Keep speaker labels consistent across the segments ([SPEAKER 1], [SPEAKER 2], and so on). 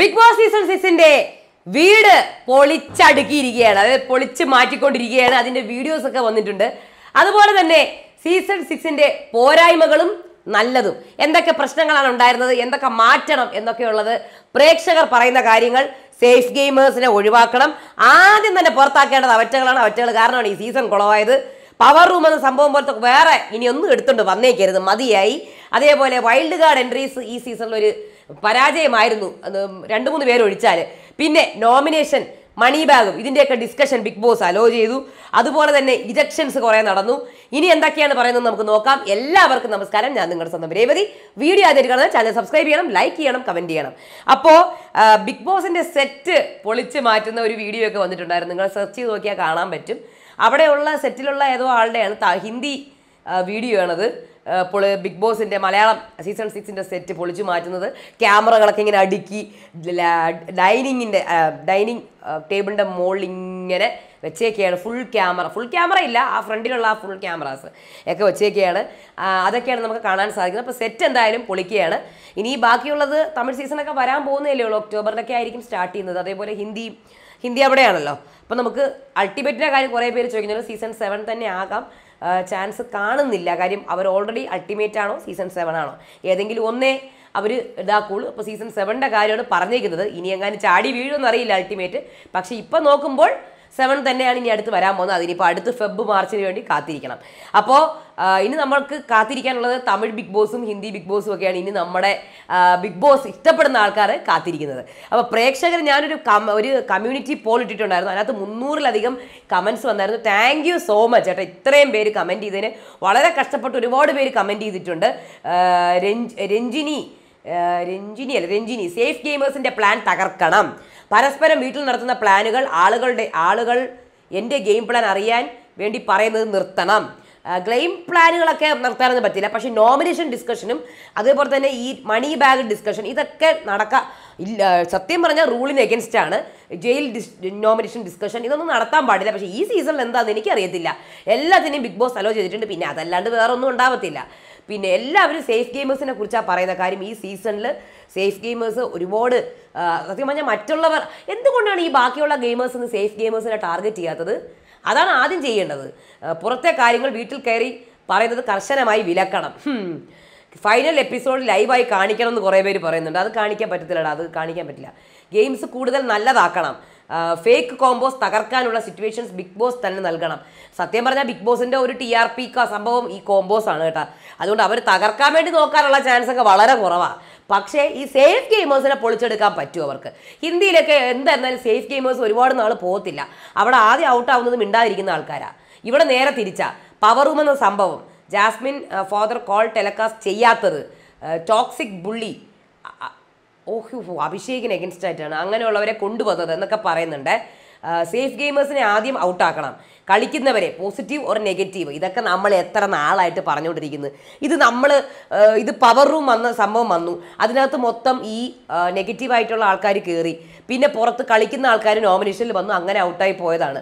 [SPEAKER 1] big boss season സിക്സിന്റെ വീട് പൊളിച്ചടുക്കിയിരിക്കുകയാണ് അതായത് പൊളിച്ച് മാറ്റിക്കൊണ്ടിരിക്കുകയാണ് അതിന്റെ വീഡിയോസ് ഒക്കെ വന്നിട്ടുണ്ട് അതുപോലെ തന്നെ സീസൺ സിക്സിന്റെ പോരായ്മകളും നല്ലതും എന്തൊക്കെ പ്രശ്നങ്ങളാണ് ഉണ്ടായിരുന്നത് എന്തൊക്കെ മാറ്റണം എന്നൊക്കെയുള്ളത് പ്രേക്ഷകർ പറയുന്ന കാര്യങ്ങൾ സേഫ് ഗെയിമേഴ്സിനെ ഒഴിവാക്കണം ആദ്യം തന്നെ പുറത്താക്കേണ്ടത് അവറ്റകളാണ് അവറ്റകൾ കാരണമാണ് ഈ സീസൺ കുളവായത് പവർ റൂം എന്ന സംഭവം പോലത്തെ വേറെ ഇനിയൊന്നും എടുത്തുകൊണ്ട് വന്നേക്കരുത് മതിയായി അതേപോലെ വൈൽഡ് കാർഡ് എൻട്രീസ് ഈ സീസണിൽ ഒരു പരാജയമായിരുന്നു രണ്ട് മൂന്ന് പേരൊഴിച്ചാൽ പിന്നെ നോമിനേഷൻ മണി ബാഗും ഇതിൻ്റെയൊക്കെ ഡിസ്കഷൻ ബിഗ് ബോസ് അലോ ചെയ്തു അതുപോലെ തന്നെ ഇജക്ഷൻസ് കുറേ നടന്നു ഇനി എന്തൊക്കെയാണ് പറയുന്നത് നമുക്ക് നോക്കാം എല്ലാവർക്കും നമസ്കാരം ഞാൻ നിങ്ങളുടെ സ്വന്തം രേവതി വീഡിയോ ആചരിക്കണം ചാനൽ സബ്സ്ക്രൈബ് ചെയ്യണം ലൈക്ക് ചെയ്യണം കമൻറ്റ് ചെയ്യണം അപ്പോൾ ബിഗ് ബോസിൻ്റെ സെറ്റ് പൊളിച്ച് മാറ്റുന്ന ഒരു വീഡിയോ ഒക്കെ വന്നിട്ടുണ്ടായിരുന്നു നിങ്ങൾ സെർച്ച് ചെയ്ത് നോക്കിയാൽ കാണാൻ പറ്റും അവിടെയുള്ള സെറ്റിലുള്ള ഏതോ ആളുടെയാണ് ഹിന്ദി വീഡിയോ ആണത് പൊളി ബിഗ് ബോസിൻ്റെ മലയാളം സീസൺ സിക്സിൻ്റെ സെറ്റ് പൊളിച്ചു മാറ്റുന്നത് ക്യാമറകളൊക്കെ ഇങ്ങനെ അടുക്കി ഡൈനിങ്ങിൻ്റെ ഡൈനിങ് ടേബിളിൻ്റെ മുകളിൽ ഇങ്ങനെ വെച്ചേക്കെയാണ് ഫുൾ ക്യാമറ ഫുൾ ക്യാമറ ഇല്ല ആ ഫ്രണ്ടിലുള്ള ആ ഫുൾ ക്യാമറാസ് ഒക്കെ വെച്ചേക്കെയാണ് അതൊക്കെയാണ് നമുക്ക് കാണാൻ സാധിക്കുന്നത് അപ്പോൾ സെറ്റ് എന്തായാലും പൊളിക്കുകയാണ് ഇനി ബാക്കിയുള്ളത് തമിഴ് സീസണൊക്കെ വരാൻ പോകുന്നതല്ലേ ഉള്ളൂ ഒക്ടോബറിലൊക്കെ ആയിരിക്കും സ്റ്റാർട്ട് ചെയ്യുന്നത് അതേപോലെ ഹിന്ദി ഹിന്ദി അവിടെയാണല്ലോ അപ്പോൾ നമുക്ക് അൾട്ടിമേറ്റിൻ്റെ കാര്യം കുറേ പേര് ചോദിക്കുന്നത് സീസൺ സെവൻ തന്നെ ആകാം ചാൻസ് കാണുന്നില്ല കാര്യം അവർ ഓൾറെഡി അൾട്ടിമേറ്റ് ആണോ സീസൺ സെവൻ ആണോ ഏതെങ്കിലും ഒന്നേ അവർ ഇതാക്കുള്ളൂ അപ്പോൾ സീസൺ സെവൻ്റെ കാര്യമാണ് പറഞ്ഞിരിക്കുന്നത് ഇനി എങ്ങാനും ചാടി വീഴുമെന്നറിയില്ല അൾട്ടിമേറ്റ് പക്ഷേ ഇപ്പം നോക്കുമ്പോൾ സെവൻ തന്നെയാണ് ഇനി അടുത്ത് വരാൻ പോകുന്നത് അതിനിപ്പോൾ അടുത്ത് ഫെബ് മാർച്ചിന് വേണ്ടി കാത്തിരിക്കണം അപ്പോൾ ഇനി നമ്മൾക്ക് കാത്തിരിക്കാനുള്ളത് തമിഴ് ബിഗ് ബോസും ഹിന്ദി ബിഗ് ബോസും ഒക്കെയാണ് ഇനി നമ്മുടെ ബിഗ് ബോസ് ഇഷ്ടപ്പെടുന്ന ആൾക്കാർ കാത്തിരിക്കുന്നത് അപ്പോൾ പ്രേക്ഷകർ ഞാനൊരു ഒരു കമ്മ്യൂണിറ്റി പോൾ ഇട്ടിട്ടുണ്ടായിരുന്നു അതിനകത്ത് മുന്നൂറിലധികം കമൻസ് വന്നായിരുന്നു താങ്ക് യു സോ മച്ച് ചേട്ടാ ഇത്രയും പേര് കമൻറ്റ് ചെയ്തതിന് വളരെ കഷ്ടപ്പെട്ട് ഒരുപാട് പേര് കമൻറ്റ് ചെയ്തിട്ടുണ്ട് രഞ്ജിനി രഞ്ജിനി അല്ല രഞ്ജിനി സേഫ് ഗെയിമേഴ്സിൻ്റെ പ്ലാൻ തകർക്കണം പരസ്പരം വീട്ടിൽ നടത്തുന്ന പ്ലാനുകൾ ആളുകളുടെ ആളുകൾ എൻ്റെ ഗെയിം പ്ലാൻ അറിയാൻ വേണ്ടി പറയുന്നത് നിർത്തണം ഗെയിം പ്ലാനുകളൊക്കെ നിർത്താനൊന്നും പറ്റില്ല പക്ഷേ നോമിനേഷൻ ഡിസ്കഷനും അതേപോലെ തന്നെ ഈ മണി ബാഗ് ഡിസ്കഷൻ ഇതൊക്കെ നടക്ക ഇല്ല സത്യം പറഞ്ഞാൽ റൂളിന് എഗൻസ്റ്റാണ് ആണ് ജയിൽ ഡിസ് നോമിനേഷൻ ഡിസ്കഷൻ ഇതൊന്നും നടത്താൻ പാടില്ല പക്ഷേ ഈ സീസണിൽ എന്താണെന്ന് എനിക്കറിയത്തില്ല എല്ലാത്തിനെയും ബിഗ് ബോസ് അലോ ചെയ്തിട്ടുണ്ട് പിന്നെ അതല്ലാണ്ട് വേറൊന്നും ഉണ്ടാവത്തില്ല പിന്നെ എല്ലാവരും സേഫ് ഗെയിമേഴ്സിനെ കുറിച്ചാണ് പറയുന്ന കാര്യം ഈ സീസണിൽ സേഫ് ഗെയിമേഴ്സ് ഒരുപാട് സത്യം പറഞ്ഞാൽ മറ്റുള്ളവർ എന്തുകൊണ്ടാണ് ഈ ബാക്കിയുള്ള ഗെയിമേഴ്സിന് സേഫ് ഗെയിമേഴ്സിനെ ടാർഗറ്റ് ചെയ്യാത്തത് അതാണ് ആദ്യം ചെയ്യേണ്ടത് പുറത്തെ കാര്യങ്ങൾ വീട്ടിൽ കയറി പറയുന്നത് കർശനമായി വിലക്കണം ഫൈനൽ എപ്പിസോഡ് ലൈവായി കാണിക്കണം എന്ന് കുറേ പേര് പറയുന്നുണ്ട് അത് കാണിക്കാൻ പറ്റത്തില്ല അത് കാണിക്കാൻ പറ്റില്ല ഗെയിംസ് കൂടുതൽ നല്ലതാക്കണം ഫേക്ക് കോംബോസ് തകർക്കാനുള്ള സിറ്റുവേഷൻസ് ബിഗ് ബോസ് തന്നെ നൽകണം സത്യം പറഞ്ഞാൽ ബിഗ് ബോസിൻ്റെ ഒരു ടി ആർ പി സംഭവം ഈ കോംബോസ് ആണ് കേട്ടോ അതുകൊണ്ട് അവർ തകർക്കാൻ വേണ്ടി നോക്കാനുള്ള ചാൻസ് ഒക്കെ വളരെ കുറവാണ് പക്ഷേ ഈ സേഫ് ഗെയിമേഴ്സിനെ പൊളിച്ചെടുക്കാൻ പറ്റുമോ അവർക്ക് ഹിന്ദിയിലൊക്കെ എന്തായിരുന്നാലും സേഫ് ഗെയിമേഴ്സ് ഒരുപാട് നാൾ പോകത്തില്ല അവിടെ ആദ്യം ഔട്ടാവുന്നതും മിണ്ടാതിരിക്കുന്ന ആൾക്കാരാണ് ഇവിടെ നേരെ തിരിച്ചാ പവർ റൂം എന്ന സംഭവം ജാസ്മിൻ ഫാദർ കോൾ ടെലകാസ്റ്റ് ചെയ്യാത്തത് ടോക്സിക് ബുള്ളി ഓഹ് അഭിഷേകിന് എഗൻസ്റ്റ് ആയിട്ടാണ് അങ്ങനെയുള്ളവരെ കൊണ്ടുവന്നത് എന്നൊക്കെ പറയുന്നുണ്ട് സേഫ് ഗെയിമേഴ്സിനെ ആദ്യം ഔട്ടാക്കണം കളിക്കുന്നവരെ പോസിറ്റീവ് ഓർ നെഗറ്റീവ് ഇതൊക്കെ നമ്മൾ എത്ര നാളായിട്ട് പറഞ്ഞുകൊണ്ടിരിക്കുന്നു ഇത് നമ്മൾ ഇത് പവർ റൂം വന്ന സംഭവം വന്നു അതിനകത്ത് മൊത്തം ഈ നെഗറ്റീവായിട്ടുള്ള ആൾക്കാർ കയറി പിന്നെ പുറത്ത് കളിക്കുന്ന ആൾക്കാർ നോമിനേഷനിൽ വന്നു അങ്ങനെ ഔട്ടായി പോയതാണ്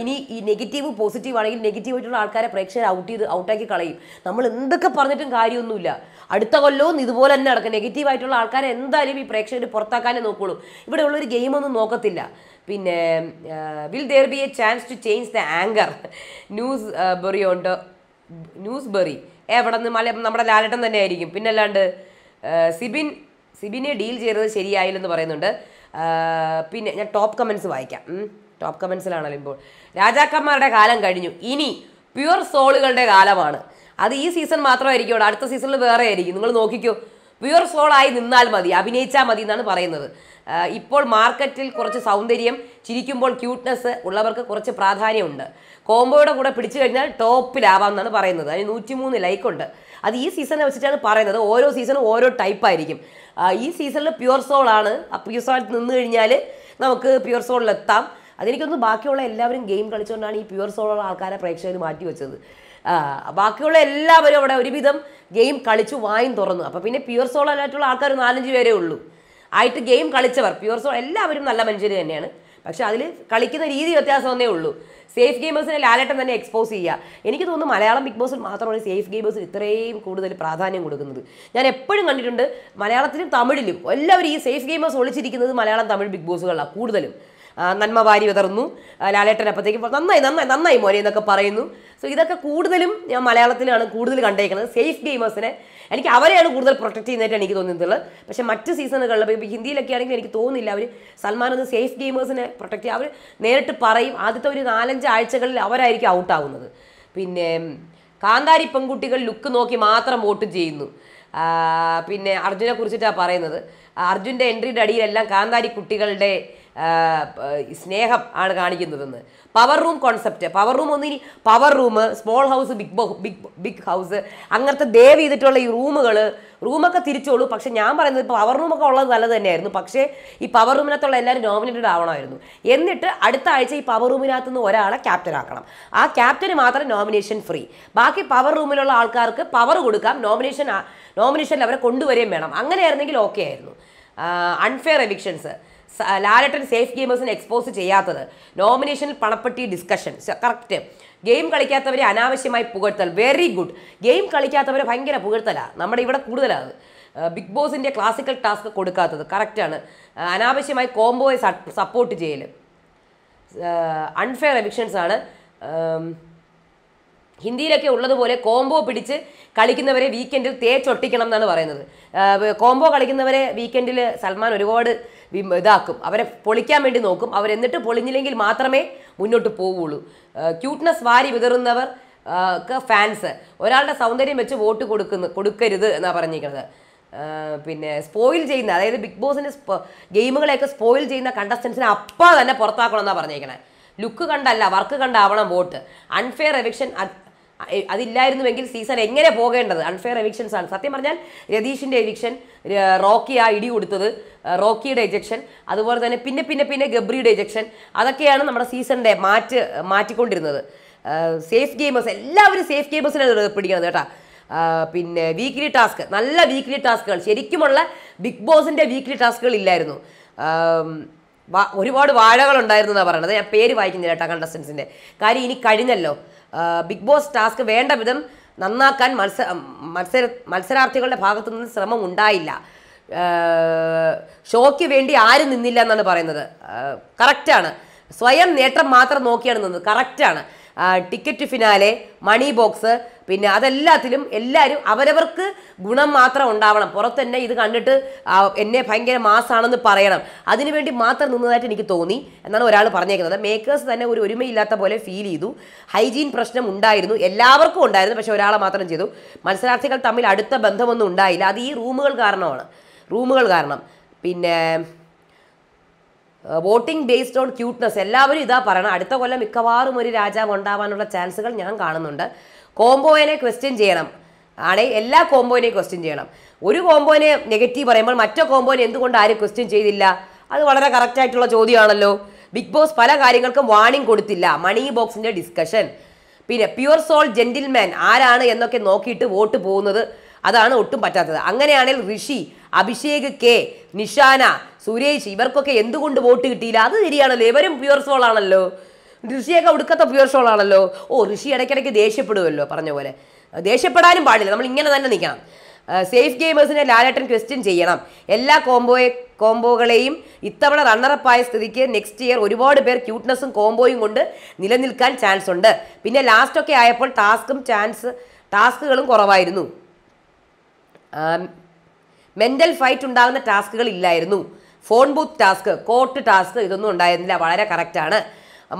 [SPEAKER 1] ഇനി ഈ നെഗറ്റീവ് പോസിറ്റീവ് ആണെങ്കിൽ നെഗറ്റീവായിട്ടുള്ള ആൾക്കാരെ പ്രേക്ഷകർ ഔട്ട് ചെയ്ത് ഔട്ടാക്കി കളയും നമ്മൾ എന്തൊക്കെ പറഞ്ഞിട്ടും കാര്യമൊന്നുമില്ല അടുത്ത കൊല്ലവും ഇതുപോലെ തന്നെ നടക്കും നെഗറ്റീവായിട്ടുള്ള ആൾക്കാരെ എന്തായാലും ഈ പ്രേക്ഷകർ പുറത്താക്കാനേ നോക്കുള്ളൂ ഇവിടെയുള്ളൊരു ഗെയിമൊന്നും നോക്കത്തില്ല പിന്നെ will there be a chance to change the anchor news berry ഉണ്ട് ന്യൂസ് ബെറി എവിടെ നിന്ന് മല നമ്മുടെ ലാലട്ടൻ തന്നെ ആയിരിക്കും പിന്നല്ലാണ്ട് സിബിൻ സിബിനെ ഡീൽ ചെയ്തത് ശരിയായില്ലെന്ന് പറയുന്നുണ്ട് പിന്നെ ഞാൻ ടോപ്പ് കമൻസ് വായിക്കാം ടോപ്പ് കമൻസിലാണല്ലോ ഇപ്പോൾ രാജാക്കന്മാരുടെ കാലം കഴിഞ്ഞു ഇനി പ്യുർ സോളുകളുടെ കാലമാണ് അത് ഈ സീസൺ മാത്രമായിരിക്കും അടുത്ത സീസണിൽ വേറെ ആയിരിക്കും നിങ്ങൾ നോക്കിക്കോ പ്യുർ സോളായി നിന്നാൽ മതി അഭിനയിച്ചാൽ മതി എന്നാണ് പറയുന്നത് ഇപ്പോൾ മാർക്കറ്റിൽ കുറച്ച് സൗന്ദര്യം ചിരിക്കുമ്പോൾ ക്യൂട്ട്നെസ് ഉള്ളവർക്ക് കുറച്ച് പ്രാധാന്യമുണ്ട് കോംബോയുടെ കൂടെ പിടിച്ചു കഴിഞ്ഞാൽ ടോപ്പിലാവാം എന്നാണ് പറയുന്നത് അതിന് നൂറ്റിമൂന്ന് ലൈക്കുണ്ട് അത് ഈ സീസണെ വെച്ചിട്ടാണ് പറയുന്നത് ഓരോ സീസണും ഓരോ ടൈപ്പായിരിക്കും ഈ സീസണിൽ പ്യുർ സോളാണ് ആ പ്യുർ സോൾ നിന്ന് കഴിഞ്ഞാൽ നമുക്ക് പ്യുർ സോളിലെത്താം അതെനിക്കൊന്ന് ബാക്കിയുള്ള എല്ലാവരും ഗെയിം കളിച്ചുകൊണ്ടാണ് ഈ പ്യുവർ സോളുള്ള ആൾക്കാരെ പ്രേക്ഷകർ മാറ്റി വെച്ചത് ബാക്കിയുള്ള എല്ലാവരും അവിടെ ഒരുവിധം ഗെയിം കളിച്ചു വായും തുറന്നു അപ്പോൾ പിന്നെ പ്യുവർ സോളായിട്ടുള്ള ആൾക്കാർ നാലഞ്ച് പേരേ ഉള്ളൂ ആയിട്ട് ഗെയിം കളിച്ചവർ പ്യുവർ സോൾ എല്ലാവരും നല്ല മനുഷ്യർ തന്നെയാണ് പക്ഷെ അതിൽ കളിക്കുന്ന രീതി വ്യത്യാസമൊന്നേ ഉള്ളൂ സേഫ് ഗെയിമേഴ്സിനെ ലാലേട്ടൻ തന്നെ എക്സ്പോസ് ചെയ്യുക എനിക്ക് തോന്നുന്നു മലയാളം ബിഗ് ബോസിൽ മാത്രമാണ് സേഫ് ഗെയിമേഴ്സിന് ഇത്രയും കൂടുതൽ പ്രാധാന്യം കൊടുക്കുന്നത് ഞാൻ എപ്പോഴും കണ്ടിട്ടുണ്ട് മലയാളത്തിലും തമിഴിലും എല്ലാവരും ഈ സേഫ് ഗെയിമേഴ്സ് ഒളിച്ചിരിക്കുന്നത് മലയാളം തമിഴ് ബിഗ് ബോസുകളാണ് കൂടുതലും നന്മ വാരി വിതർന്നു ലാലേട്ടൻ അപ്പോഴത്തേക്കും നന്നായി നന്നായി നന്നായി മോനെ എന്നൊക്കെ പറയുന്നു സോ ഇതൊക്കെ കൂടുതലും ഞാൻ മലയാളത്തിലാണ് കൂടുതൽ കണ്ടേക്കുന്നത് സേഫ് ഗെയിമേഴ്സിനെ എനിക്ക് അവരെയാണ് കൂടുതൽ പ്രൊട്ടക്ട് ചെയ്യുന്നതായിട്ട് എനിക്ക് തോന്നിയിട്ടുള്ളത് പക്ഷേ മറ്റ് സീസണുകളിൽ ഇപ്പോൾ ഹിന്ദിയിലൊക്കെ ആണെങ്കിൽ എനിക്ക് തോന്നുന്നില്ല അവർ സൽമാൻ ഒന്ന് സേഫ് ഗെയിമേഴ്സിനെ പ്രൊട്ടക്ട് ചെയ്യുക അവർ നേരിട്ട് പറയും ആദ്യത്തെ ഒരു നാലഞ്ച് ആഴ്ചകളിൽ അവരായിരിക്കും ഔട്ടാവുന്നത് പിന്നെ കാന്താരി പെൺകുട്ടികൾ ലുക്ക് നോക്കി മാത്രം വോട്ട് ചെയ്യുന്നു പിന്നെ അർജുനെ കുറിച്ചിട്ടാണ് പറയുന്നത് അർജുൻ്റെ എൻട്രിയുടെ അടിയിലെല്ലാം കാന്താരി കുട്ടികളുടെ സ്നേഹം ആണ് കാണിക്കുന്നതെന്ന് power room concept power room ഒന്നിനി power room small house big big big house അങ്ങനത്തെ ദേവ് ചെയ്തിട്ടുള്ള ഈ റൂമുകൾ റൂമൊക്കെ തിരിച്ചോളൂ പക്ഷെ ഞാൻ പറയുന്നത് പവർ റൂമൊക്കെ ഉള്ളത് നല്ലത് തന്നെയായിരുന്നു പക്ഷേ ഈ പവർ റൂമിനകത്തുള്ള എല്ലാവരും നോമിനേറ്റഡ് ആവണമായിരുന്നു എന്നിട്ട് അടുത്ത ആഴ്ച ഈ പവർ റൂമിനകത്ത് നിന്ന് ഒരാളെ ക്യാപ്റ്റൻ ആക്കണം ആ ക്യാപ്റ്റന് മാത്രം നോമിനേഷൻ ഫ്രീ ബാക്കി പവർ റൂമിലുള്ള ആൾക്കാർക്ക് പവർ കൊടുക്കാം നോമിനേഷൻ നോമിനേഷനിൽ അവരെ കൊണ്ടുവരികയും വേണം അങ്ങനെയായിരുന്നെങ്കിൽ ഓക്കെ ആയിരുന്നു അൺഫെയർ എവിക്ഷൻസ് ലാലട്ടൻ സേഫ് ഗെയിമേഴ്സിനെ എക്സ്പോസ് ചെയ്യാത്തത് നോമിനേഷനിൽ പണപ്പെട്ടി ഡിസ്കഷൻ കറക്റ്റ് ഗെയിം കളിക്കാത്തവരെ അനാവശ്യമായി പുകഴ്ത്തൽ വെരി ഗുഡ് ഗെയിം കളിക്കാത്തവരെ ഭയങ്കര പുകഴ്ത്തലാണ് നമ്മുടെ ഇവിടെ കൂടുതലാണ് ബിഗ് ബോസിൻ്റെ ക്ലാസിക്കൽ ടാസ്ക് കൊടുക്കാത്തത് കറക്റ്റാണ് അനാവശ്യമായി കോംബോയെ സപ്പോർട്ട് ചെയ്യൽ അൺഫെയർ എവിക്ഷൻസ് ആണ് ഹിന്ദിയിലൊക്കെ ഉള്ളതുപോലെ കോംബോ പിടിച്ച് കളിക്കുന്നവരെ വീക്കെൻഡിൽ തേച്ചൊട്ടിക്കണം എന്നാണ് പറയുന്നത് കോംബോ കളിക്കുന്നവരെ വീക്കെൻഡിൽ സൽമാൻ ഒരുപാട് ഇതാക്കും അവരെ പൊളിക്കാൻ വേണ്ടി നോക്കും അവരെന്നിട്ട് പൊളിഞ്ഞില്ലെങ്കിൽ മാത്രമേ മുന്നോട്ട് പോവുള്ളൂ ക്യൂട്ട്നെസ് വാരി വിതറുന്നവർ ഫാൻസ് ഒരാളുടെ സൗന്ദര്യം വെച്ച് വോട്ട് കൊടുക്കുന്നു കൊടുക്കരുത് എന്നാണ് പറഞ്ഞിരിക്കുന്നത് പിന്നെ സ്പോയിൽ ചെയ്യുന്ന അതായത് ബിഗ് ബോസിൻ്റെ ഗെയിമുകളെയൊക്കെ സ്പോയിൽ ചെയ്യുന്ന കണ്ടസ്റ്റൻസിനെ അപ്പം തന്നെ പുറത്താക്കണം എന്നാണ് പറഞ്ഞേക്കണേ ലുക്ക് കണ്ടല്ല വർക്ക് കണ്ടാവണം വോട്ട് അൺഫെയർ എവിക്ഷൻ അതില്ലായിരുന്നുവെങ്കിൽ സീസൺ എങ്ങനെ പോകേണ്ടത് അൺഫെയർ എവിക്ഷൻസ് ആണ് സത്യം പറഞ്ഞാൽ രതീഷിൻ്റെ എവിക്ഷൻ റോക്കി ആ ഇടി കൊടുത്തത് റോക്കിയുടെ എജക്ഷൻ അതുപോലെ തന്നെ പിന്നെ പിന്നെ പിന്നെ ഗബ്രിയുടെ എജക്ഷൻ അതൊക്കെയാണ് നമ്മുടെ സീസണിൻ്റെ മാറ്റ് മാറ്റിക്കൊണ്ടിരുന്നത് സേഫ് ഗെയിമേഴ്സ് എല്ലാവരും സേഫ് ഗെയിമേഴ്സിനെ പിടിക്കണത് കേട്ടോ പിന്നെ വീക്ക്ലി ടാസ്ക് നല്ല വീക്ക്ലി ടാസ്കുകൾ ശരിക്കുമുള്ള ബിഗ് ബോസിൻ്റെ വീക്ക്ലി ടാസ്കുകൾ ഇല്ലായിരുന്നു ഒരുപാട് വാഴകളുണ്ടായിരുന്നു എന്നാണ് പറയണത് ഞാൻ പേര് വായിക്കുന്നില്ല കേട്ടോ കണ്ടസ്റ്റൻസിൻ്റെ കാര്യം ഇനി കഴിഞ്ഞല്ലോ ബിഗ് ബോസ് ടാസ്ക് വേണ്ട വിധം നന്നാക്കാൻ മത്സ മത്സര മത്സരാർത്ഥികളുടെ ഭാഗത്തു നിന്ന് ശ്രമം ഉണ്ടായില്ല ഷോയ്ക്ക് വേണ്ടി ആരും നിന്നില്ല എന്നാണ് പറയുന്നത് കറക്റ്റാണ് സ്വയം നേട്ടം മാത്രം നോക്കിയാണ് നിന്നത് കറക്റ്റാണ് ടിക്കറ്റ് ഫിനാലെ മണി ബോക്സ് പിന്നെ അതെല്ലാത്തിലും എല്ലാവരും അവരവർക്ക് ഗുണം മാത്രം ഉണ്ടാവണം പുറത്തന്നെ ഇത് കണ്ടിട്ട് എന്നെ ഭയങ്കര മാസാണെന്ന് പറയണം അതിനുവേണ്ടി മാത്രം നിന്നതായിട്ട് എനിക്ക് തോന്നി എന്നാണ് ഒരാൾ പറഞ്ഞേക്കുന്നത് മേക്കേഴ്സ് തന്നെ ഒരു ഒരുമയില്ലാത്ത പോലെ ഫീൽ ചെയ്തു ഹൈജീൻ പ്രശ്നം ഉണ്ടായിരുന്നു എല്ലാവർക്കും ഉണ്ടായിരുന്നു പക്ഷെ ഒരാളെ മാത്രം ചെയ്തു മത്സരാർത്ഥികൾ തമ്മിൽ അടുത്ത ബന്ധമൊന്നും ഉണ്ടായില്ല അത് ഈ റൂമുകൾ കാരണമാണ് റൂമുകൾ കാരണം പിന്നെ വോട്ടിംഗ് ബേസ്ഡ് ഓൺ ക്യൂട്ട്നെസ് എല്ലാവരും ഇതാ പറയണം അടുത്ത കൊല്ലം മിക്കവാറും ഒരു രാജാവ് ഉണ്ടാവാനുള്ള ചാൻസുകൾ ഞാൻ കാണുന്നുണ്ട് കോംബോയിനെ ക്വസ്റ്റ്യൻ ചെയ്യണം ആണേ എല്ലാ കോംബോയിനെയും ക്വസ്റ്റ്യൻ ചെയ്യണം ഒരു കോംബോനെ നെഗറ്റീവ് പറയുമ്പോൾ മറ്റേ കോംബോനെ എന്തുകൊണ്ട് ആരും ക്വസ്റ്റ്യൻ ചെയ്തില്ല അത് വളരെ കറക്റ്റായിട്ടുള്ള ചോദ്യമാണല്ലോ ബിഗ് ബോസ് പല കാര്യങ്ങൾക്കും വാണിംഗ് കൊടുത്തില്ല മണി ബോക്സിൻ്റെ ഡിസ്കഷൻ പിന്നെ പ്യുവർ സോൾ ജെന്റിൽമാൻ ആരാണ് എന്നൊക്കെ നോക്കിയിട്ട് വോട്ട് പോകുന്നത് അതാണ് ഒട്ടും പറ്റാത്തത് അങ്ങനെയാണെങ്കിൽ ഋഷി അഭിഷേക് കെ നിഷാന സുരേഷ് ഇവർക്കൊക്കെ എന്തുകൊണ്ട് വോട്ട് കിട്ടിയില്ല അത് ശരിയാണല്ലോ ഇവരും പ്യുവർ സോൾ ആണല്ലോ ഋഷിയൊക്കെ ഒടുക്കത്തെ പ്യൂർ ഓ ഋഷി ഇടയ്ക്കിടയ്ക്ക് ദേഷ്യപ്പെടുമല്ലോ പറഞ്ഞ പോലെ ദേഷ്യപ്പെടാനും പാടില്ല നമ്മൾ ഇങ്ങനെ തന്നെ നിൽക്കണം സേഫ് ഗെയിമേഴ്സിനെ ലാലേട്ടൻ ക്വസ്റ്റ്യൻ ചെയ്യണം എല്ലാ കോംബോയെ കോംബോകളെയും ഇത്തവണ റണ്ണറപ്പായ സ്ഥിതിക്ക് നെക്സ്റ്റ് ഇയർ ഒരുപാട് പേർ ക്യൂട്ട്നെസ്സും കോംബോയും കൊണ്ട് നിലനിൽക്കാൻ ചാൻസ് ഉണ്ട് പിന്നെ ലാസ്റ്റൊക്കെ ആയപ്പോൾ ടാസ്കും ചാൻസ് ടാസ്കുകളും കുറവായിരുന്നു മെൻ്റൽ ഫൈറ്റ് ഉണ്ടാകുന്ന ടാസ്കുകൾ ഇല്ലായിരുന്നു phone booth task court task ഇതൊന്നും ഉണ്ടായിരുന്നില്ല വളരെ കറക്റ്റാണ്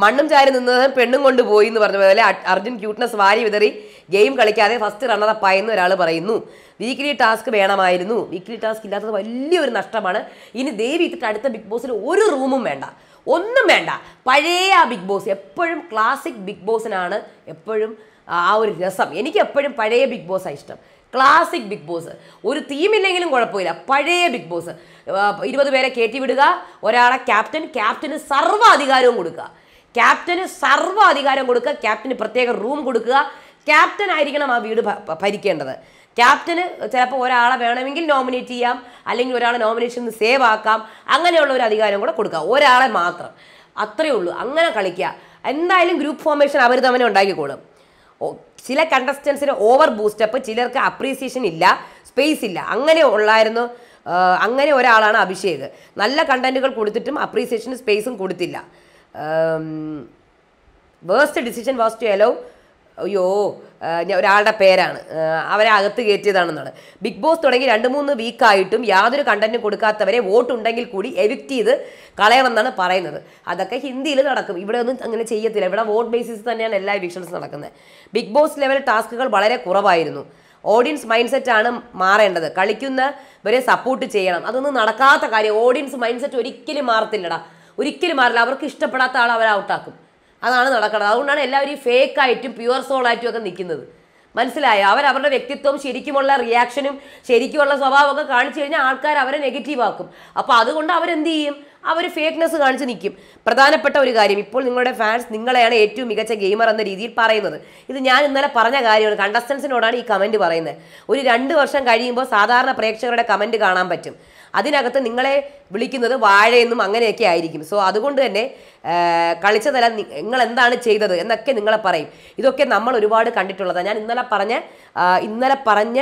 [SPEAKER 1] മണ്ണും ചാരി നിന്നത് പെണ്ണും കൊണ്ട് പോയി എന്ന് പറഞ്ഞ പോലെ അർജുൻ ക്യൂട്ട്നെസ് വാരി വിതറി ഗെയിം കളിക്കാതെ ഫസ്റ്റ് റണ്ണറപ്പായി എന്ന് ഒരാൾ പറയുന്നു വീക്കിലി ടാസ്ക് വേണമായിരുന്നു വീക്കിലി ടാസ്ക് ഇല്ലാത്തത് വലിയൊരു നഷ്ടമാണ് ഇനി ദേവി ഇട്ടിട്ട് അടുത്ത ബിഗ് ബോസിൽ ഒരു റൂമും വേണ്ട ഒന്നും വേണ്ട പഴയ ആ ബിഗ് ബോസ് എപ്പോഴും ക്ലാസിക് ബിഗ് ബോസിനാണ് എപ്പോഴും ആ ഒരു രസം എനിക്ക് എപ്പോഴും പഴയ ബിഗ് ബോസാണ് ഇഷ്ടം ക്ലാസിക് ബിഗ് ബോസ് ഒരു തീമില്ലെങ്കിലും കുഴപ്പമില്ല പഴയ ബിഗ് ബോസ് ഇരുപത് പേരെ കയറ്റി വിടുക ഒരാളെ ക്യാപ്റ്റൻ ക്യാപ്റ്റന് സർവ്വ അധികാരവും കൊടുക്കുക ക്യാപ്റ്റന് സർവ്വ അധികാരം കൊടുക്കുക ക്യാപ്റ്റന് പ്രത്യേക റൂം കൊടുക്കുക ക്യാപ്റ്റൻ ആയിരിക്കണം ആ വീട് ഭരിക്കേണ്ടത് ക്യാപ്റ്റന് ചിലപ്പോൾ ഒരാളെ വേണമെങ്കിൽ നോമിനേറ്റ് ചെയ്യാം അല്ലെങ്കിൽ ഒരാളെ നോമിനേഷൻ നിന്ന് സേവ് ആക്കാം അങ്ങനെയുള്ള ഒരു അധികാരം കൂടെ കൊടുക്കുക ഒരാളെ മാത്രം അത്രയേ ഉള്ളൂ അങ്ങനെ കളിക്കുക എന്തായാലും ഗ്രൂപ്പ് ഫോർമേഷൻ അവർ തമ്മിൽ ഉണ്ടാക്കിക്കോളും ചില കണ്ടസ്റ്റൻസിന് ഓവർ ബൂസ്റ്റപ്പ് ചിലർക്ക് അപ്രീസിയേഷൻ ഇല്ല സ്പേസ് ഇല്ല അങ്ങനെ ഉള്ളായിരുന്നു അങ്ങനെ ഒരാളാണ് അഭിഷേക് നല്ല കണ്ടന്റുകൾ കൊടുത്തിട്ടും അപ്രീസിയേഷനും സ്പേസും കൊടുത്തില്ല worst decision was to allow അയ്യോ ഒരാളുടെ പേരാണ് അവരെ അകത്ത് കയറ്റിയതാണെന്നാണ് ബിഗ് ബോസ് തുടങ്ങി രണ്ട് മൂന്ന് വീക്കായിട്ടും യാതൊരു കണ്ടന്റും കൊടുക്കാത്തവരെ വോട്ടുണ്ടെങ്കിൽ കൂടി എവിക്റ്റ് ചെയ്ത് കളയണമെന്നാണ് പറയുന്നത് അതൊക്കെ ഹിന്ദിയിൽ നടക്കും ഇവിടെ ഒന്നും അങ്ങനെ ചെയ്യത്തില്ല ഇവിടെ വോട്ട് ബേസിസ് തന്നെയാണ് എല്ലാ എവിക്ഷൻസും നടക്കുന്നത് ബിഗ് ബോസ് ലെവൽ ടാസ്കുകൾ വളരെ കുറവായിരുന്നു ഓഡിയൻസ് മൈൻഡ് സെറ്റ് ആണ് മാറേണ്ടത് കളിക്കുന്നവരെ സപ്പോർട്ട് ചെയ്യണം അതൊന്നും നടക്കാത്ത കാര്യം ഓഡിയൻസ് മൈൻഡ് സെറ്റ് ഒരിക്കലും മാറത്തില്ലടാ ഒരിക്കലും മാറില്ല അവർക്ക് ഇഷ്ടപ്പെടാത്ത ആൾ അവർ ഔട്ടാക്കും അതാണ് നടക്കുന്നത് അതുകൊണ്ടാണ് എല്ലാവരും ഫേക്കായിട്ടും പ്യുവർ സോളായിട്ടും ഒക്കെ നിൽക്കുന്നത് മനസ്സിലായോ അവർ അവരുടെ വ്യക്തിത്വവും ശരിക്കുമുള്ള റിയാക്ഷനും ശരിക്കുമുള്ള സ്വഭാവമൊക്കെ കാണിച്ചു കഴിഞ്ഞാൽ ആൾക്കാർ അവരെ നെഗറ്റീവ് ആക്കും അപ്പോൾ അതുകൊണ്ട് അവരെന്ത് ചെയ്യും അവർ ഫേക്ക്നെസ് കാണിച്ച് നിൽക്കും പ്രധാനപ്പെട്ട ഒരു കാര്യം ഇപ്പോൾ നിങ്ങളുടെ ഫാൻസ് നിങ്ങളെയാണ് ഏറ്റവും മികച്ച ഗെയിമർ എന്ന രീതിയിൽ പറയുന്നത് ഇത് ഞാൻ ഇന്നലെ പറഞ്ഞ കാര്യമാണ് കണ്ടസ്റ്റൻസിനോടാണ് ഈ കമൻറ്റ് പറയുന്നത് ഒരു രണ്ട് വർഷം കഴിയുമ്പോൾ സാധാരണ പ്രേക്ഷകരുടെ കമൻറ്റ് കാണാൻ പറ്റും അതിനകത്ത് നിങ്ങളെ വിളിക്കുന്നത് വാഴയെന്നും അങ്ങനെയൊക്കെ ആയിരിക്കും സോ അതുകൊണ്ട് തന്നെ കളിച്ചതല്ല നിങ്ങൾ എന്താണ് ചെയ്തത് എന്നൊക്കെ നിങ്ങളെ പറയും ഇതൊക്കെ നമ്മൾ ഒരുപാട് കണ്ടിട്ടുള്ളതാണ് ഞാൻ ഇന്നലെ പറഞ്ഞ ഇന്നലെ പറഞ്ഞ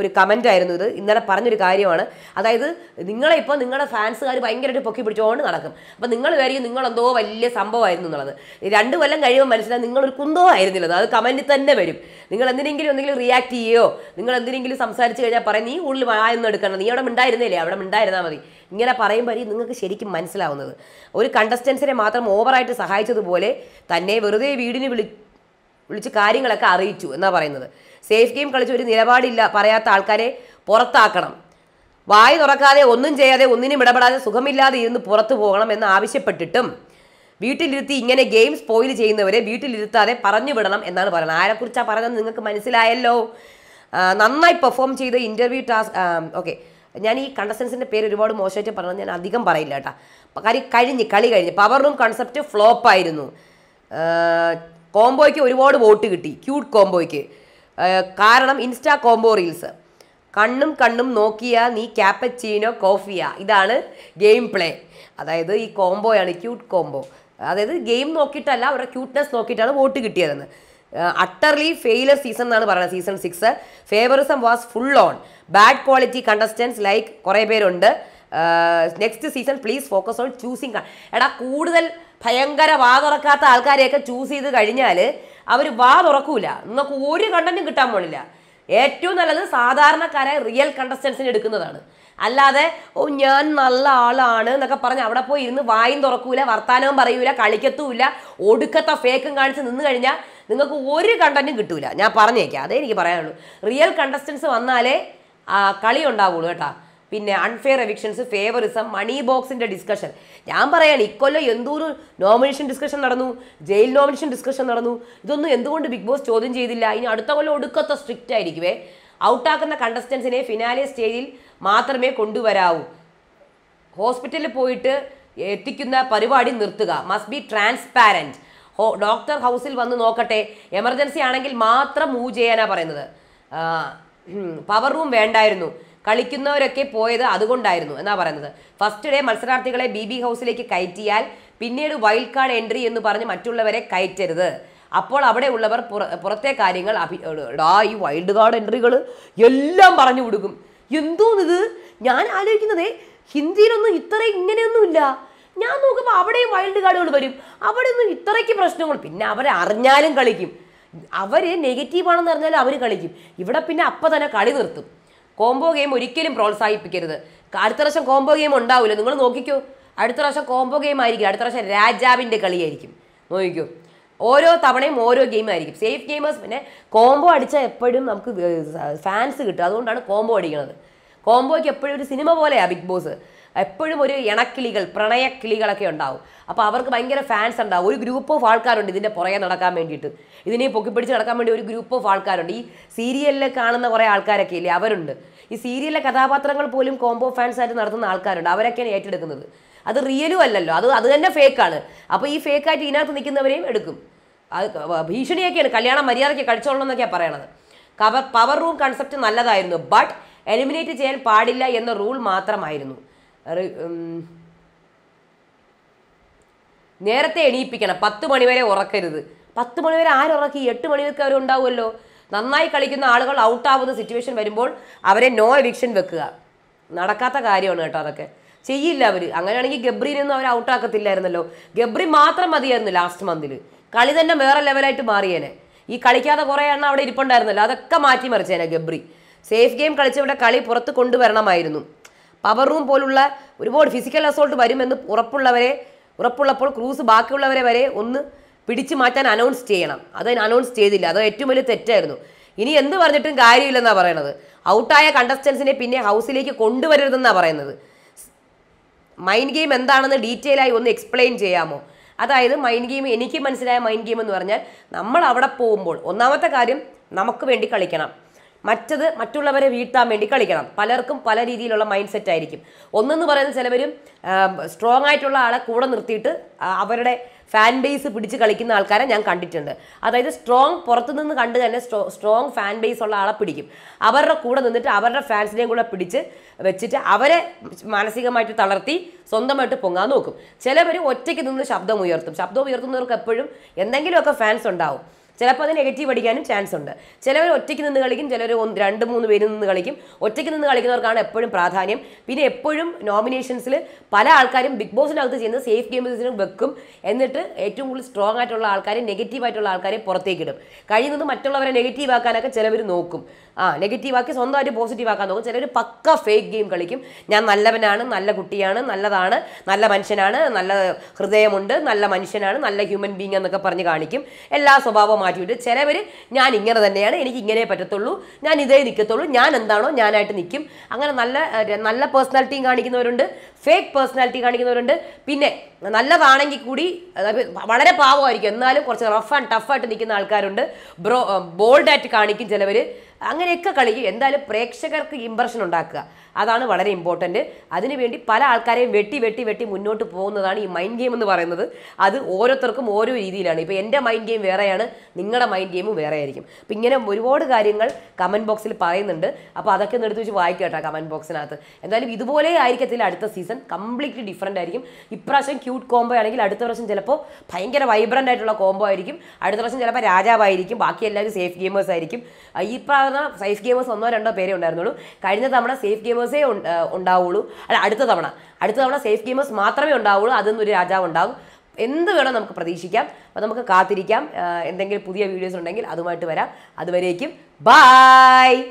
[SPEAKER 1] ഒരു കമൻ്റ് ആയിരുന്നു ഇത് ഇന്നലെ പറഞ്ഞൊരു കാര്യമാണ് അതായത് നിങ്ങളെ ഇപ്പോൾ നിങ്ങളുടെ ഫാൻസുകാർ ഭയങ്കരമായിട്ട് പൊക്കി പിടിച്ചുകൊണ്ട് നടക്കും അപ്പോൾ നിങ്ങൾ കാര്യം നിങ്ങളെന്തോ വലിയ സംഭവമായിരുന്നു എന്നുള്ളത് രണ്ട് കൊല്ലം കഴിയുമ്പോൾ മനസ്സിലായി നിങ്ങളൊരു കുന്തോ ആയിരുന്നില്ല അത് കമൻറ്റിൽ തന്നെ വരും നിങ്ങൾ എന്തിനെങ്കിലും എന്തെങ്കിലും റിയാക്ട് ചെയ്യോ നിങ്ങൾ എന്തിനെങ്കിലും സംസാരിച്ച് കഴിഞ്ഞാൽ പറയും നീ ഉള്ളിൽ വായൊന്നും എടുക്കണം നീ അവിടെ ഉണ്ടായിരുന്നില്ലേ അവിടെ ഉണ്ടായിരുന്നാൽ മതി ഇങ്ങനെ പറയുമ്പോൾ നിങ്ങൾക്ക് ശരിക്കും മനസ്സിലാവുന്നത് ഒരു കണ്ടസ്റ്റൻസിനെ മാത്രം ഓവറായിട്ട് സഹായിച്ചതുപോലെ തന്നെ വെറുതെ വീടിന് വിളി വിളിച്ച് കാര്യങ്ങളൊക്കെ അറിയിച്ചു എന്നാണ് പറയുന്നത് സേഫ് ഗെയിം കളിച്ച് ഒരു നിലപാടില്ല പറയാത്ത ആൾക്കാരെ പുറത്താക്കണം വായി തുറക്കാതെ ഒന്നും ചെയ്യാതെ ഒന്നിനും ഇടപെടാതെ സുഖമില്ലാതെ ഇരുന്ന് പുറത്തു പോകണം എന്ന് ആവശ്യപ്പെട്ടിട്ടും വീട്ടിലിരുത്തി ഇങ്ങനെ ഗെയിം സ്പോയിൽ ചെയ്യുന്നവരെ വീട്ടിലിരുത്താതെ പറഞ്ഞു വിടണം എന്നാണ് പറയുന്നത് ആരെക്കുറിച്ചാണ് പറഞ്ഞത് നിങ്ങൾക്ക് മനസ്സിലായല്ലോ നന്നായി പെർഫോം ചെയ്ത ഇൻ്റർവ്യൂ ടാസ് ഓക്കെ ഞാൻ ഈ കണ്ടസ്റ്റൻസിൻ്റെ പേര് ഒരുപാട് മോശമായിട്ട് പറഞ്ഞത് ഞാൻ അധികം പറയില്ല കേട്ടോ കാര്യം കഴിഞ്ഞ് കളി കഴിഞ്ഞ് പവർ റൂം കൺസെപ്റ്റ് ഫ്ലോപ്പായിരുന്നു കോംബോയ്ക്ക് ഒരുപാട് വോട്ട് കിട്ടി ക്യൂട്ട് കോംബോയ്ക്ക് കാരണം ഇൻസ്റ്റാ കോംബോ റീൽസ് കണ്ണും കണ്ണും നോക്കിയ നീ ക്യാപ്പച്ചീനോ കോഫിയ ഇതാണ് ഗെയിം പ്ലേ അതായത് ഈ കോംബോയാണ് ക്യൂട്ട് കോംബോ അതായത് ഗെയിം നോക്കിയിട്ടല്ല അവരുടെ ക്യൂട്ട്നെസ് നോക്കിയിട്ടാണ് വോട്ട് കിട്ടിയതെന്ന് അട്ടർലി ഫെയിലർ സീസൺ എന്നാണ് പറയുന്നത് season six favouritism was full on bad quality contestants like കുറേ പേരുണ്ട് next season please focus on choosing എടാ കൂടുതൽ ഭയങ്കര വാ തുറക്കാത്ത ആൾക്കാരെയൊക്കെ ചൂസ് ചെയ്ത് കഴിഞ്ഞാൽ അവർ വാ തുറക്കൂല നിങ്ങൾക്ക് ഒരു കണ്ടന്റും കിട്ടാൻ പോണില്ല ഏറ്റവും നല്ലത് സാധാരണക്കാരായ റിയൽ കണ്ടസ്റ്റൻസിന് എടുക്കുന്നതാണ് അല്ലാതെ ഓ ഞാൻ നല്ല ആളാണ് എന്നൊക്കെ പറഞ്ഞ് അവിടെ പോയി ഇരുന്ന് വായും തുറക്കൂല വർത്തമാനവും പറയൂല കളിക്കത്തുമില്ല ഒടുക്കത്തെ ഫേക്കും കാണിച്ച് നിന്ന് കഴിഞ്ഞാൽ നിങ്ങൾക്ക് ഒരു കണ്ടന്റും കിട്ടൂല ഞാൻ പറഞ്ഞേക്കാം അതേ എനിക്ക് പറയാനുള്ളൂ റിയൽ കണ്ടസ്റ്റൻസ് വന്നാലേ കളി ഉണ്ടാവുള്ളൂ കേട്ടോ പിന്നെ അൺഫെയർ എവിക്ഷൻസ് ഫേവറിസം മണി ബോക്സിൻ്റെ ഡിസ്കഷൻ ഞാൻ പറയാണ് ഇക്കൊല്ലം എന്തോരു നോമിനേഷൻ ഡിസ്കഷൻ നടന്നു ജയിൽ നോമിനേഷൻ ഡിസ്കഷൻ നടന്നു ഇതൊന്നും എന്തുകൊണ്ട് ബിഗ് ബോസ് ചോദ്യം ചെയ്തില്ല ഇനി അടുത്ത കൊല്ലം ഒടുക്കത്ത സ്ട്രിക്റ്റ് ഔട്ട് ഔട്ടാക്കുന്ന കണ്ടസ്റ്റൻസിനെ ഫിനാലെ സ്റ്റേജിൽ മാത്രമേ കൊണ്ടുവരാവൂ ഹോസ്പിറ്റലിൽ പോയിട്ട് എത്തിക്കുന്ന പരിപാടി നിർത്തുക മസ്റ്റ് ബി ട്രാൻസ്പാരൻറ്റ് ഹോ ഡോക്ടർ ഹൗസിൽ വന്ന് നോക്കട്ടെ എമർജൻസി ആണെങ്കിൽ മാത്രം മൂവ് ചെയ്യാനാണ് പറയുന്നത് പവർ റൂം വേണ്ടായിരുന്നു കളിക്കുന്നവരൊക്കെ പോയത് അതുകൊണ്ടായിരുന്നു എന്നാ പറയുന്നത് ഫസ്റ്റ് ഡേ മത്സരാർത്ഥികളെ ബി ബി ഹൗസിലേക്ക് കയറ്റിയാൽ പിന്നീട് വൈൽഡ് കാർഡ് എൻട്രി എന്ന് പറഞ്ഞ് മറ്റുള്ളവരെ കയറ്റരുത് അപ്പോൾ അവിടെ ഉള്ളവർ പുറത്തെ കാര്യങ്ങൾ അഭി ഡാ ഈ വൈൽഡ് കാർഡ് എൻട്രികൾ എല്ലാം പറഞ്ഞു കൊടുക്കും എന്തോന്നിത് ഞാൻ ആലോചിക്കുന്നതേ ഹിന്ദിയിലൊന്നും ഇത്ര ഇങ്ങനെയൊന്നുമില്ല ഞാൻ നോക്കുമ്പോൾ അവിടെയും വൈൽഡ് കാർഡുകൾ വരും അവിടെ ഒന്നും ഇത്രയ്ക്ക് പ്രശ്നങ്ങൾ പിന്നെ അവരെ അറിഞ്ഞാലും കളിക്കും അവർ നെഗറ്റീവാണെന്ന് അറിഞ്ഞാലും അവർ കളിക്കും ഇവിടെ പിന്നെ അപ്പം തന്നെ കളി നിർത്തും കോംബോ ഗെയിം ഒരിക്കലും പ്രോത്സാഹിപ്പിക്കരുത് അടുത്ത പ്രാവശ്യം കോംബോ ഗെയിം ഉണ്ടാവില്ല നിങ്ങൾ നോക്കിക്കോ അടുത്ത പ്രാവശ്യം കോംബോ ഗെയിം ആയിരിക്കും അടുത്ത പ്രാവശ്യം രാജാവിൻ്റെ കളിയായിരിക്കും നോക്കിക്കോ ഓരോ തവണയും ഓരോ ഗെയിം ആയിരിക്കും സേഫ് ഗെയിമേഴ്സ് പിന്നെ കോംബോ അടിച്ചാൽ എപ്പോഴും നമുക്ക് ഫാൻസ് കിട്ടും അതുകൊണ്ടാണ് കോംബോ അടിക്കുന്നത് കോംബോയ്ക്ക് എപ്പോഴും ഒരു സിനിമ പോലെയാണ് ബിഗ് ബോസ് എപ്പോഴും ഒരു ഇണക്കിളികൾ പ്രണയക്കിളികളൊക്കെ ഉണ്ടാവും അപ്പോൾ അവർക്ക് ഭയങ്കര ഫാൻസ് ഉണ്ടാവും ഒരു ഗ്രൂപ്പ് ഓഫ് ആൾക്കാരുണ്ട് ഇതിൻ്റെ പുറകെ നടക്കാൻ വേണ്ടിയിട്ട് ഇതിനെ പൊക്കിപ്പിടിച്ച് നടക്കാൻ വേണ്ടി ഒരു ഗ്രൂപ്പ് ഓഫ് ആൾക്കാരുണ്ട് ഈ സീരിയലിൽ കാണുന്ന കുറേ ആൾക്കാരൊക്കെ ഇല്ലേ അവരുണ്ട് ഈ സീരിയലിലെ കഥാപാത്രങ്ങൾ പോലും കോംബോ ഫാൻസ് ആയിട്ട് നടത്തുന്ന ആൾക്കാരുണ്ട് അവരൊക്കെയാണ് ഏറ്റെടുക്കുന്നത് അത് റിയലും അല്ലല്ലോ അത് അത് തന്നെ ഫേക്കാണ് അപ്പോൾ ഈ ഫേക്കായിട്ട് ഇതിനകത്ത് നിൽക്കുന്നവരെയും എടുക്കും അത് ഭീഷണിയൊക്കെയാണ് കല്യാണം മര്യാദയ്ക്ക് കഴിച്ചോളണം എന്നൊക്കെയാണ് പറയണത് കവർ പവർ റൂം കൺസെപ്റ്റ് നല്ലതായിരുന്നു ബട്ട് എലിമിനേറ്റ് ചെയ്യാൻ പാടില്ല എന്ന റൂൾ മാത്രമായിരുന്നു നേരത്തെ എണീപ്പിക്കണം പത്ത് മണിവരെ ഉറക്കരുത് പത്ത് മണിവരെ ആരുറക്കി എട്ട് മണിവർക്ക് അവർ ഉണ്ടാവുമല്ലോ നന്നായി കളിക്കുന്ന ആളുകൾ ഔട്ടാവുന്ന സിറ്റുവേഷൻ വരുമ്പോൾ അവരെ നോ എവിക്ഷൻ വെക്കുക നടക്കാത്ത കാര്യമാണ് കേട്ടോ അതൊക്കെ ചെയ്യില്ല അവർ അങ്ങനെയാണെങ്കിൽ ഗബ്രീനൊന്നും അവർ ഔട്ടാക്കത്തില്ലായിരുന്നല്ലോ ഗബ്രി മാത്രം മതിയായിരുന്നു ലാസ്റ്റ് മന്തിൽ കളി തന്നെ വേറെ ലെവലായിട്ട് മാറിയേനെ ഈ കളിക്കാതെ കുറേ എണ്ണം അവിടെ ഇരിപ്പുണ്ടായിരുന്നല്ലോ അതൊക്കെ മറിച്ചേനെ ഗബ്രി സേഫ് ഗെയിം കളിച്ചവിടെ കളി പുറത്ത് കൊണ്ടുവരണമായിരുന്നു പവർ റൂം പോലുള്ള ഒരുപാട് ഫിസിക്കൽ അസോൾട്ട് വരുമെന്ന് ഉറപ്പുള്ളവരെ ഉറപ്പുള്ളപ്പോൾ ക്രൂസ് ബാക്കിയുള്ളവരെ വരെ ഒന്ന് പിടിച്ചു മാറ്റാൻ അനൗൺസ് ചെയ്യണം അത് അനൗൺസ് ചെയ്തില്ല അത് ഏറ്റവും വലിയ തെറ്റായിരുന്നു ഇനി എന്ത് പറഞ്ഞിട്ടും കാര്യമില്ലെന്നാണ് പറയണത് ഔട്ടായ കണ്ടസ്റ്റൻസിനെ പിന്നെ ഹൗസിലേക്ക് കൊണ്ടുവരരുതെന്നാണ് പറയുന്നത് മൈൻഡ് ഗെയിം എന്താണെന്ന് ഡീറ്റെയിൽ ആയി ഒന്ന് എക്സ്പ്ലെയിൻ ചെയ്യാമോ അതായത് മൈൻഡ് ഗെയിം എനിക്ക് മനസ്സിലായ മൈൻഡ് ഗെയിം എന്ന് പറഞ്ഞാൽ നമ്മൾ അവിടെ പോകുമ്പോൾ ഒന്നാമത്തെ കാര്യം നമുക്ക് വേണ്ടി കളിക്കണം മറ്റത് മറ്റുള്ളവരെ വീഴ്ത്താൻ വേണ്ടി കളിക്കണം പലർക്കും പല രീതിയിലുള്ള മൈൻഡ് സെറ്റ് ആയിരിക്കും ഒന്നെന്ന് പറയുന്ന ചിലവരും സ്ട്രോങ് ആയിട്ടുള്ള ആളെ കൂടെ നിർത്തിയിട്ട് അവരുടെ ഫാൻ ബേസ് പിടിച്ച് കളിക്കുന്ന ആൾക്കാരെ ഞാൻ കണ്ടിട്ടുണ്ട് അതായത് സ്ട്രോങ് പുറത്തുനിന്ന് കണ്ട് തന്നെ സ്ട്രോങ് ഫാൻ ബേസ് ഉള്ള ആളെ പിടിക്കും അവരുടെ കൂടെ നിന്നിട്ട് അവരുടെ ഫാൻസിനെയും കൂടെ പിടിച്ച് വെച്ചിട്ട് അവരെ മാനസികമായിട്ട് തളർത്തി സ്വന്തമായിട്ട് പൊങ്ങാൻ നോക്കും ചിലവർ ഒറ്റയ്ക്ക് നിന്ന് ശബ്ദം ഉയർത്തും ശബ്ദം ഉയർത്തുന്നവർക്ക് എപ്പോഴും എന്തെങ്കിലുമൊക്കെ ഫാൻസ് ഉണ്ടാവും ചിലപ്പോൾ അത് നെഗറ്റീവ് അടിക്കാനും ചാൻസ് ഉണ്ട് ചിലവർ ഒറ്റയ്ക്ക് നിന്ന് കളിക്കും ചിലർ രണ്ട് മൂന്ന് പേര് നിന്ന് കളിക്കും ഒറ്റയ്ക്ക് നിന്ന് കളിക്കുന്നവർക്കാണ് എപ്പോഴും പ്രാധാന്യം പിന്നെ എപ്പോഴും നോമിനേഷൻസിൽ പല ആൾക്കാരും ബിഗ് ബോസിനകത്ത് ചെയ്യുന്ന സേഫ് ഗെയിംസിന് വെക്കും എന്നിട്ട് ഏറ്റവും കൂടുതൽ സ്ട്രോങ് ആയിട്ടുള്ള ആൾക്കാരെ നെഗറ്റീവ് ആയിട്ടുള്ള ആൾക്കാരെ പുറത്തേക്കിടും കഴിയുന്നത് മറ്റുള്ളവരെ നെഗറ്റീവ് ആക്കാനൊക്കെ ചിലവർ നോക്കും ആ നെഗറ്റീവ് ആക്കി സ്വന്തമായിട്ട് പോസിറ്റീവ് ആക്കാൻ നോക്കും ചിലർ പക്ക ഫേക്ക് ഗെയിം കളിക്കും ഞാൻ നല്ലവനാണ് നല്ല കുട്ടിയാണ് നല്ലതാണ് നല്ല മനുഷ്യനാണ് നല്ല ഹൃദയമുണ്ട് നല്ല മനുഷ്യനാണ് നല്ല ഹ്യൂമൻ ബീങ് എന്നൊക്കെ പറഞ്ഞ് കാണിക്കും എല്ലാ സ്വഭാവവും മാറ്റിയിട്ട് ചിലവർ ഞാൻ ഇങ്ങനെ തന്നെയാണ് എനിക്ക് ഇങ്ങനെ പറ്റത്തുള്ളൂ ഞാൻ ഇതേ നിൽക്കത്തുള്ളൂ ഞാൻ എന്താണോ ഞാനായിട്ട് നിൽക്കും അങ്ങനെ നല്ല നല്ല പേഴ്സണാലിറ്റിയും കാണിക്കുന്നവരുണ്ട് ഫേക്ക് പേഴ്സണാലിറ്റി കാണിക്കുന്നവരുണ്ട് പിന്നെ നല്ലതാണെങ്കിൽ കൂടി വളരെ പാവമായിരിക്കും എന്നാലും കുറച്ച് റഫ് ആൻഡ് ടഫായിട്ട് നിൽക്കുന്ന ആൾക്കാരുണ്ട് ബ്രോ ബോൾഡായിട്ട് കാണിക്കും ചിലവർ അങ്ങനെയൊക്കെ കളിക്കും എന്തായാലും പ്രേക്ഷകർക്ക് ഇമ്പ്രഷൻ ഉണ്ടാക്കുക അതാണ് വളരെ ഇമ്പോർട്ടൻറ്റ് അതിനുവേണ്ടി പല ആൾക്കാരെയും വെട്ടി വെട്ടി വെട്ടി മുന്നോട്ട് പോകുന്നതാണ് ഈ മൈൻഡ് ഗെയിം എന്ന് പറയുന്നത് അത് ഓരോരുത്തർക്കും ഓരോ രീതിയിലാണ് ഇപ്പോൾ എൻ്റെ മൈൻഡ് ഗെയിം വേറെയാണ് നിങ്ങളുടെ മൈൻഡ് ഗെയിമും വേറെ ആയിരിക്കും അപ്പം ഇങ്ങനെ ഒരുപാട് കാര്യങ്ങൾ കമൻറ്റ് ബോക്സിൽ പറയുന്നുണ്ട് അപ്പോൾ അതൊക്കെ ഒന്ന് എടുത്ത് വെച്ച് വായിക്കട്ടോ കമൻറ്റ് ബോക്സിനകത്ത് എന്തായാലും ഇതുപോലെ ആയിരിക്കത്തില്ല അടുത്ത സീസൺ കംപ്ലീറ്റ്ലി ഡിഫറെൻ്റ് ആയിരിക്കും ഇപ്രാവശ്യം ക്യൂട്ട് കോംബോ ആണെങ്കിൽ അടുത്ത പ്രാവശ്യം ചിലപ്പോൾ ഭയങ്കര വൈബ്രൻ്റ് ആയിട്ടുള്ള കോംബോ ആയിരിക്കും അടുത്ത പ്രാവശ്യം ചിലപ്പോൾ രാജാവായിരിക്കും ബാക്കി എല്ലാവരും സേഫ് ഗെയിമേഴ്സ് ആയിരിക്കും ഈ പറഞ്ഞ സേഫ് ഗെയിമേഴ്സ് ഒന്നോ രണ്ടോ പേരേ ഉണ്ടായിരുന്നുള്ളൂ കഴിഞ്ഞ തവണ സേഫ് ഗെയിമേഴ്സ് ഗെയിമേഴ്സേ ഉണ്ടാവുള്ളൂ അല്ല അടുത്ത തവണ അടുത്ത തവണ സേഫ് ഗെയിമേഴ്സ് മാത്രമേ ഉണ്ടാവുള്ളൂ അതെന്ന് ഒരു രാജാവ് ഉണ്ടാകും എന്ത് വേണം നമുക്ക് പ്രതീക്ഷിക്കാം അപ്പോൾ നമുക്ക് കാത്തിരിക്കാം എന്തെങ്കിലും പുതിയ വീഡിയോസ് ഉണ്ടെങ്കിൽ അതുമായിട്ട് വരാം അതുവരേക്കും ബായ്